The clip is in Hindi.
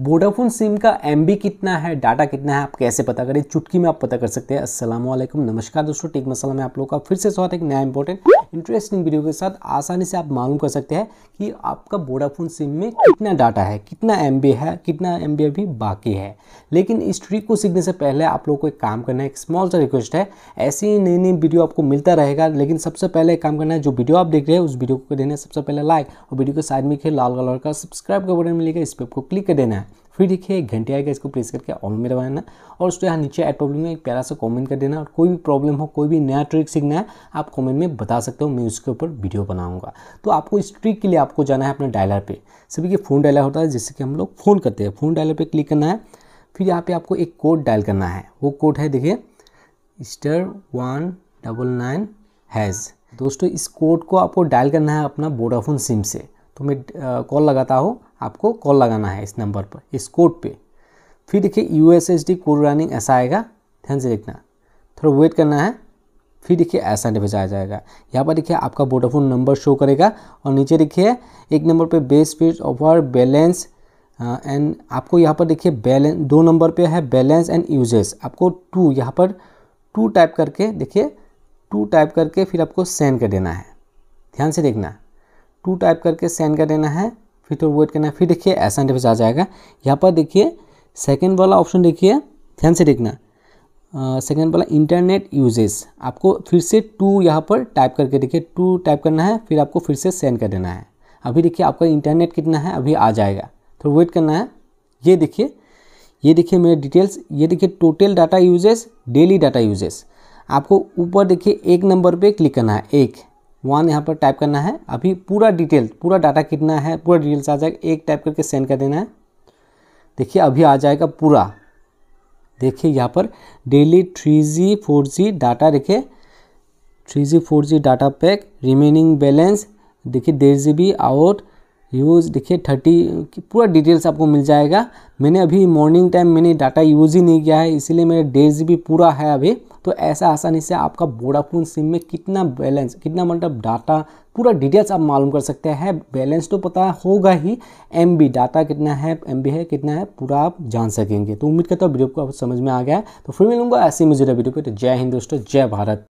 वोडाफोन सिम का एम कितना है डाटा कितना है आप कैसे पता करें चुटकी में आप पता कर सकते हैं अस्सलाम वालेकुम नमस्कार दोस्तों टेक मसाला में आप लोगों का फिर से स्वागत एक नया इंपॉर्टेंट इंटरेस्टिंग वीडियो के साथ आसानी से आप मालूम कर सकते हैं कि आपका वोडाफोन सिम में कितना डाटा है कितना एम है कितना एम अभी बाकी है लेकिन इस ट्रिक को सीखने से पहले आप लोग को एक काम करना है एक स्मॉल सा रिक्वेस्ट है ऐसी ही नई नई वीडियो आपको मिलता रहेगा लेकिन सबसे पहले एक काम करना है जो वीडियो आप देख रहे हैं उस वीडियो को देना है सबसे पहले लाइक और वीडियो के साइड में लाल कलर का सब्सक्राइब का बटन मिलेगा इस पर आपको क्लिक कर देना है है फिर देखिए एक घंटे आएगा इसको प्रेस करके ऑल में दबा देना और उसको यहाँ नीचे ऐड प्रॉब्लम में एक प्यारा सा कमेंट कर देना और कोई भी प्रॉब्लम हो कोई भी नया ट्रिक सीखना है आप कमेंट में बता सकते हो मैं उसके ऊपर वीडियो बनाऊंगा तो आपको इस ट्रिक के लिए आपको जाना है अपने डायलर पर सभी के फ़ोन डायलर होता है जिससे कि हम लोग फ़ोन करते हैं फ़ोन डायलर पर क्लिक करना है फिर यहाँ पर आपको एक कोड डायल करना है वो कोड है देखिए star one double nine hash दोस्तों इस कोड को आपको डायल करना है अपना बोडाफोन सिम से तो मैं कॉल लगाता हूँ आपको कॉल लगाना है इस नंबर पर इस कोड पे फिर देखिए U S S D code running ऐसा आएगा ध्यान से देखना थोड़ा वेट करना है फिर देखिए ऐसा नहीं आ जाएगा यहाँ पर देखिए आपका वोडाफोन नंबर शो करेगा और नीचे देखिए एक नंबर पे base fees offer balance and आपको यहाँ पर देखिए बैलेंस दो नंबर पे है बैलेंस एंड यूजेस आपको टू यहाँ पर टू टाइप करके देखिए टू टाइप करके फिर आपको सेंड कर देना है ध्यान से देखना टू टाइप करके सेंड कर देना है फिर थोड़ा तो वेट करना है फिर देखिए एस एंड आ जाएगा यहाँ पर देखिए सेकेंड वाला ऑप्शन देखिए ध्यान से देखना सेकेंड वाला इंटरनेट यूजेस आपको फिर से टू यहाँ पर टाइप करके देखिए टू टाइप करना है फिर आपको फिर से सेंड कर देना है अभी देखिए आपका इंटरनेट कितना है अभी आ जाएगा तो वेट करना है ये देखिए ये देखिए मेरे डिटेल्स ये देखिए total data usages daily data usages आपको ऊपर देखिए एक नंबर पे क्लिक करना है एक वन यहाँ पर टाइप करना है अभी पूरा डिटेल पूरा डाटा कितना है पूरा डिटेल्स आ जाएगा एक टाइप करके सेंड कर देना है देखिए अभी आ जाएगा पूरा देखिए यहाँ पर daily three G four G data देखिए three G four G data pack remaining balance देखिए डेढ़ जी बी आउट यूज़ देखिए थर्टी पूरा डिटेल्स आपको मिल जाएगा मैंने अभी मॉर्निंग टाइम मैंने डाटा यूज़ ही नहीं किया है इसीलिए मेरा डेढ़ जी बी पूरा है अभी तो ऐसा आसानी से आपका वोडाफोन सिम में कितना बैलेंस कितना मतलब डाटा पूरा डिटेल्स आप मालूम कर सकते हैं बैलेंस तो पता होगा ही एम डाटा कितना है एम है कितना है पूरा आप जान सकेंगे तो उम्मीद करता हूँ वीडियो को आप समझ में आ गया तो फिर मिलूंगा ऐसी मुझे वीडियो पर जय हिंद दोस्तों जय भारत